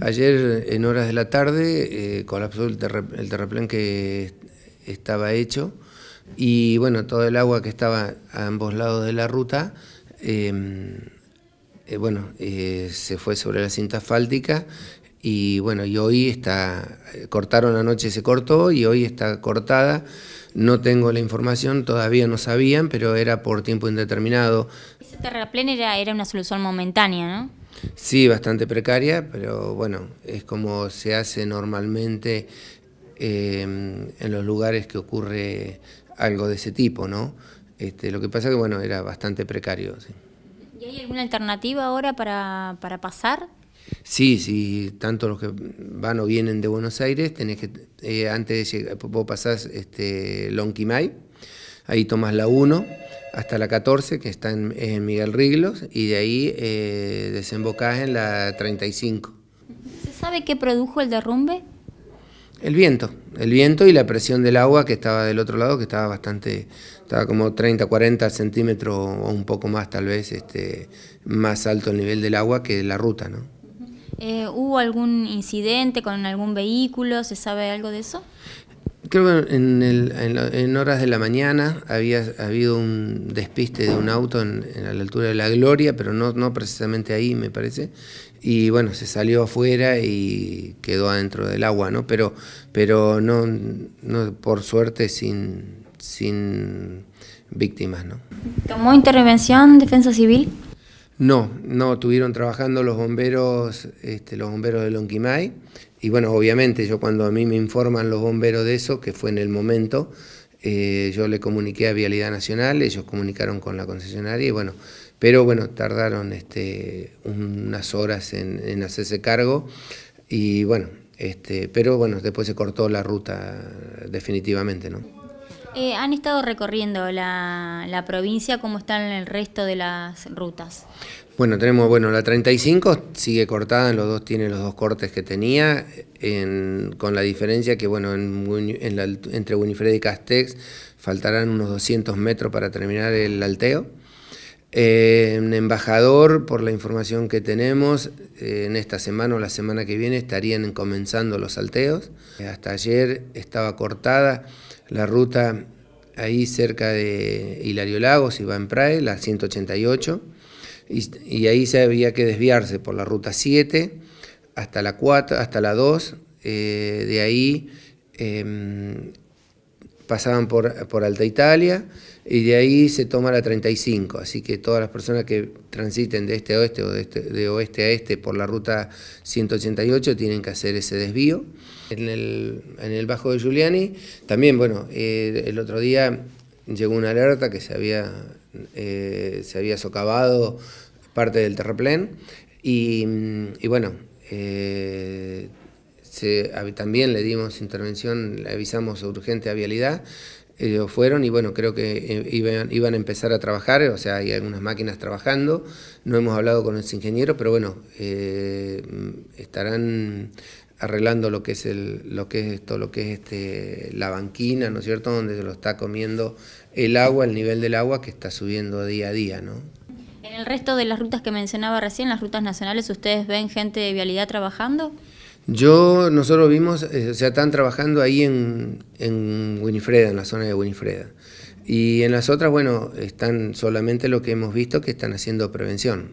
Ayer en horas de la tarde eh, colapsó el, terraplén que estaba hecho y bueno, todo el agua que estaba a ambos lados de la ruta, em, eh, bueno, eh, se fue sobre la cinta asfáltica y bueno, y hoy está, cortaron anoche, se cortó y hoy está cortada. No tengo la información, todavía no sabían, pero era por tiempo indeterminado. Ese terraplén era, era una solución momentánea, ¿no? Sí, bastante precaria, pero bueno, es como se hace normalmente em, en los lugares que ocurre algo de ese tipo, ¿no? Este, lo que pasa que bueno, era bastante precario. ¿Y hay alguna alternativa ahora para, pasar? Sí, sí, tanto los que van o vienen de Buenos Aires, tenés que, eh, antes de llegar, vos pasás este, Lonquimay, ahí tomas la 1 hasta la 14, que está en, Miguel Riglos, y de ahí eh, en la 35. ¿Se sabe qué produjo el derrumbe? El viento, el viento y la presión del agua que estaba del otro lado, que estaba bastante, estaba como 30, 40 centímetros o un poco más tal vez, este, más alto el nivel del agua que la ruta, ¿no? Eh, ¿Hubo algún incidente con algún vehículo? ¿Se sabe algo de eso? creo que en, horas de la mañana había habido un despiste de un auto a la altura de la Gloria, pero no, no precisamente ahí, me parece. Y bueno, se salió afuera y quedó adentro del agua, ¿no? Pero, pero no, por suerte, sin, sin víctimas, ¿no? ¿Tomó intervención Defensa Civil? No, no, estuvieron trabajando los bomberos, este, los bomberos de Lonquimay. Y bueno, obviamente yo cuando a mí me informan los bomberos de eso, que fue en el momento, eh, yo le comuniqué a Vialidad Nacional, ellos comunicaron con la concesionaria y bueno, pero bueno, tardaron este, unas horas en, en hacerse cargo y bueno, este, pero bueno, después se cortó la ruta definitivamente, ¿no? Eh, ¿Han estado recorriendo la, la, provincia? ¿Cómo están el resto de las rutas? Bueno, tenemos, bueno, la 35 sigue cortada, en los dos tiene los dos cortes que tenía, con la diferencia que, bueno, entre Winifred y Castex faltarán unos 200 metros para terminar el alteo eh, embajador, por la información que tenemos, eh, en esta semana o la semana que viene estarían comenzando los salteos. Eh, hasta ayer estaba cortada la ruta ahí cerca de Hilario Lagos, y en Prae, la 188, y, ahí se había que desviarse por la ruta 7 hasta la 4, hasta la 2, eh, de ahí em, pasaban por, Alta Italia y de ahí se toma la 35. Así que todas las personas que transiten de este a oeste o de, este, oeste a este por la ruta 188 tienen que hacer ese desvío. En el, Bajo de Giuliani también, bueno, eh, el otro día llegó una alerta que se había, eh, se había socavado parte del terraplén y, bueno, eh, también le dimos intervención, le avisamos urgente a vialidad, ellos fueron y bueno, creo que eh, iban, iban, a empezar a trabajar, o sea, hay algunas máquinas trabajando, no hemos hablado con los ingenieros, pero bueno, eh, estarán arreglando lo que es el, lo que es esto, lo que es este, la banquina, ¿no es cierto?, donde se lo está comiendo el agua, el nivel del agua que está subiendo día a día, ¿no? En el resto de las rutas que mencionaba recién, las rutas nacionales, ¿ustedes ven gente de vialidad trabajando? Yo, nosotros vimos, eh, o sea, están trabajando ahí en, en Winifreda, en la zona de Winifreda. Y en las otras, bueno, están solamente lo que hemos visto que están haciendo prevención.